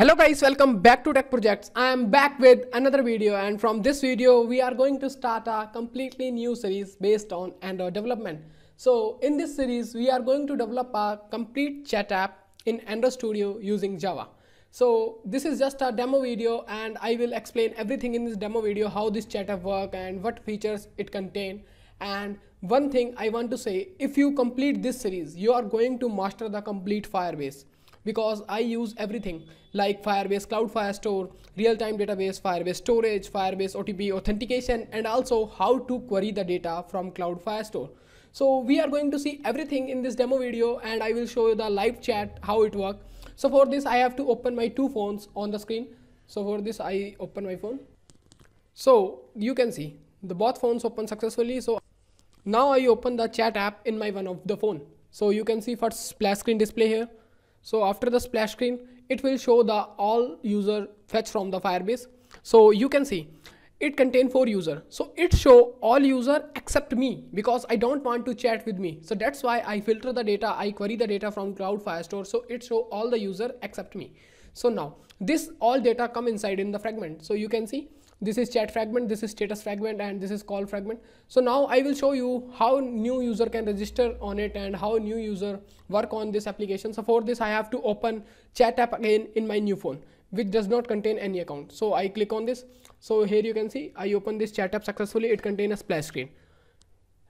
hello guys welcome back to tech projects i am back with another video and from this video we are going to start a completely new series based on android development so in this series we are going to develop a complete chat app in android studio using java so this is just a demo video and i will explain everything in this demo video how this chat app work and what features it contain and one thing i want to say if you complete this series you are going to master the complete firebase because I use everything like Firebase Cloud Firestore, real-time database, Firebase storage, Firebase OTP authentication, and also how to query the data from Cloud Firestore. So we are going to see everything in this demo video and I will show you the live chat, how it works. So for this, I have to open my two phones on the screen. So for this, I open my phone. So you can see the both phones open successfully. So now I open the chat app in my one of the phone. So you can see first splash screen display here. So after the splash screen, it will show the all user fetch from the Firebase. So you can see it contain four user. So it show all user except me because I don't want to chat with me. So that's why I filter the data. I query the data from Cloud Firestore. So it show all the user except me. So now this all data come inside in the fragment. So you can see this is chat fragment this is status fragment and this is call fragment so now i will show you how new user can register on it and how new user work on this application so for this i have to open chat app again in my new phone which does not contain any account so i click on this so here you can see i open this chat app successfully it contains a splash screen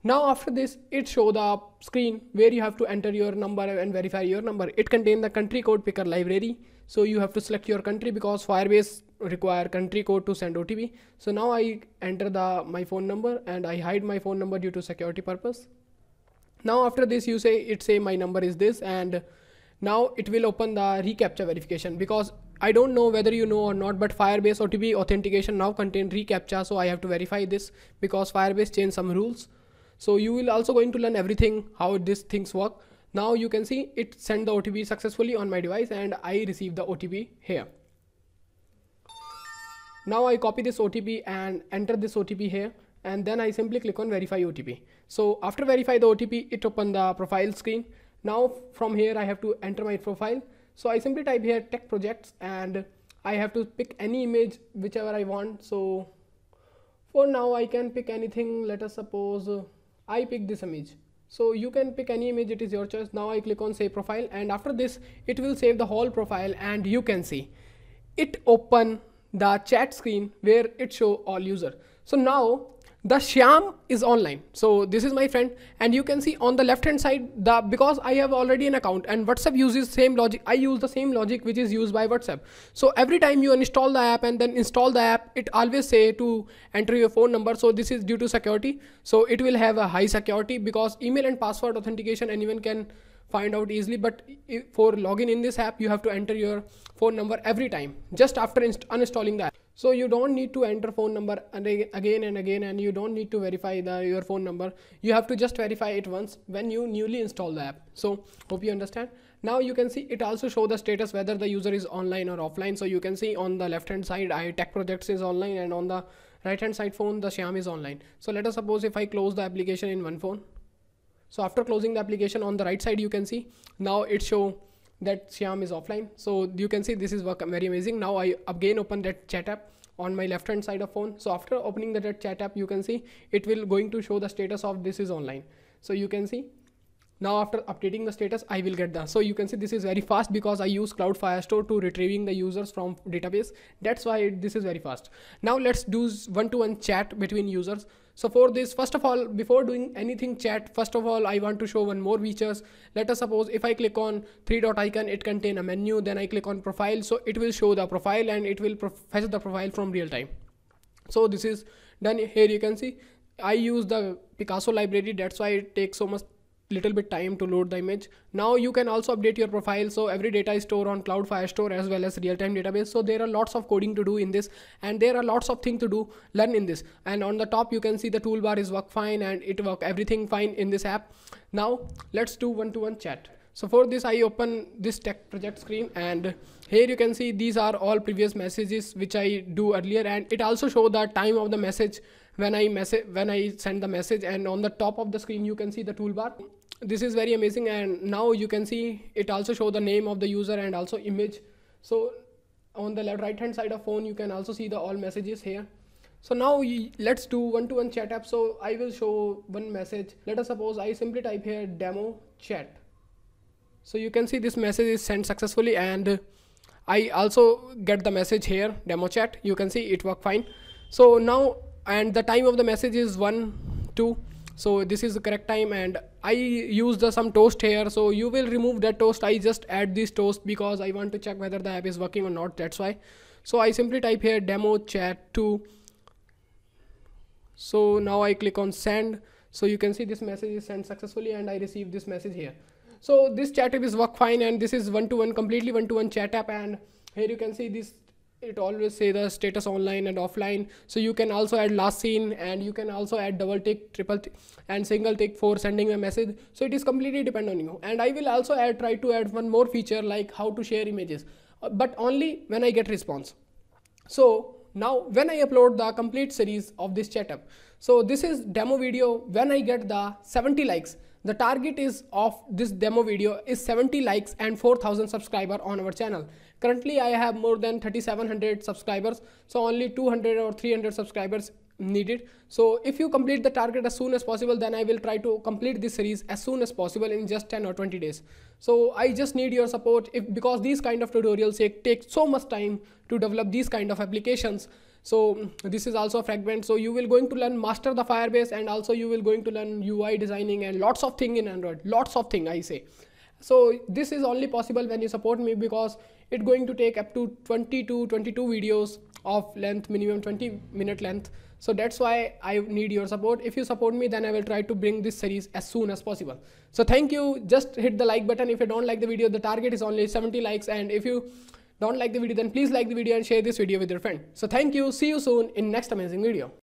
now after this, it show the screen where you have to enter your number and verify your number. It contain the country code picker library. So you have to select your country because Firebase require country code to send OTP. So now I enter the my phone number and I hide my phone number due to security purpose. Now after this you say it say my number is this and now it will open the recapture verification because I don't know whether you know or not but Firebase OTP authentication now contain recapture so I have to verify this because Firebase changed some rules. So you will also going to learn everything how these things work. Now you can see it sent the OTP successfully on my device and I receive the OTP here. Now I copy this OTP and enter this OTP here and then I simply click on verify OTP. So after verify the OTP, it open the profile screen. Now from here I have to enter my profile. So I simply type here tech projects and I have to pick any image whichever I want. So for now I can pick anything. Let us suppose uh, I pick this image. So you can pick any image, it is your choice. Now I click on save profile and after this it will save the whole profile and you can see it open the chat screen where it show all user. So now the Shyam is online. So this is my friend and you can see on the left hand side the because I have already an account and WhatsApp uses same logic. I use the same logic which is used by WhatsApp. So every time you install the app and then install the app, it always say to enter your phone number. So this is due to security. So it will have a high security because email and password authentication anyone can find out easily but for login in this app you have to enter your phone number every time just after uninstalling the app so you don't need to enter phone number again and again and you don't need to verify the your phone number you have to just verify it once when you newly install the app so hope you understand now you can see it also show the status whether the user is online or offline so you can see on the left hand side i tech projects is online and on the right hand side phone the Xiaomi is online so let us suppose if i close the application in one phone so after closing the application on the right side, you can see now it show that Shyam is offline. So you can see this is work very amazing. Now I again open that chat app on my left hand side of phone. So after opening the chat app, you can see it will going to show the status of this is online. So you can see now after updating the status i will get the so you can see this is very fast because i use cloud firestore to retrieving the users from database that's why it, this is very fast now let's do one-to-one -one chat between users so for this first of all before doing anything chat first of all i want to show one more features let us suppose if i click on three dot icon it contain a menu then i click on profile so it will show the profile and it will fetch the profile from real time so this is done here you can see i use the picasso library that's why it takes so much little bit time to load the image. Now you can also update your profile. So every data is stored on Cloud Firestore as well as real-time database. So there are lots of coding to do in this and there are lots of things to do learn in this. And on the top, you can see the toolbar is work fine and it work everything fine in this app. Now let's do one-to-one -one chat. So for this, I open this tech project screen and here you can see these are all previous messages which I do earlier and it also show the time of the message when I message when I send the message and on the top of the screen you can see the toolbar this is very amazing and now you can see it also show the name of the user and also image so on the left right hand side of phone you can also see the all messages here so now we, let's do one-to-one -one chat app so i will show one message let us suppose i simply type here demo chat so you can see this message is sent successfully and i also get the message here demo chat you can see it worked fine so now and the time of the message is 1 2 so this is the correct time and i used some toast here so you will remove that toast i just add this toast because i want to check whether the app is working or not that's why so i simply type here demo chat 2 so now i click on send so you can see this message is sent successfully and i receive this message here so this chat app is work fine and this is one-to-one completely one to -one chat app and here you can see this it always say the status online and offline so you can also add last seen and you can also add double tick triple tick and single tick for sending a message so it is completely depend on you and i will also add try to add one more feature like how to share images uh, but only when i get response so now when i upload the complete series of this chat up so this is demo video when i get the 70 likes the target is of this demo video is 70 likes and 4000 subscriber on our channel. Currently I have more than 3700 subscribers so only 200 or 300 subscribers needed. So if you complete the target as soon as possible then I will try to complete this series as soon as possible in just 10 or 20 days. So I just need your support if because these kind of tutorials take so much time to develop these kind of applications so this is also a fragment so you will going to learn master the firebase and also you will going to learn ui designing and lots of thing in android lots of thing i say so this is only possible when you support me because it's going to take up to 20 to 22 videos of length minimum 20 minute length so that's why i need your support if you support me then i will try to bring this series as soon as possible so thank you just hit the like button if you don't like the video the target is only 70 likes and if you don't like the video then please like the video and share this video with your friend so thank you see you soon in next amazing video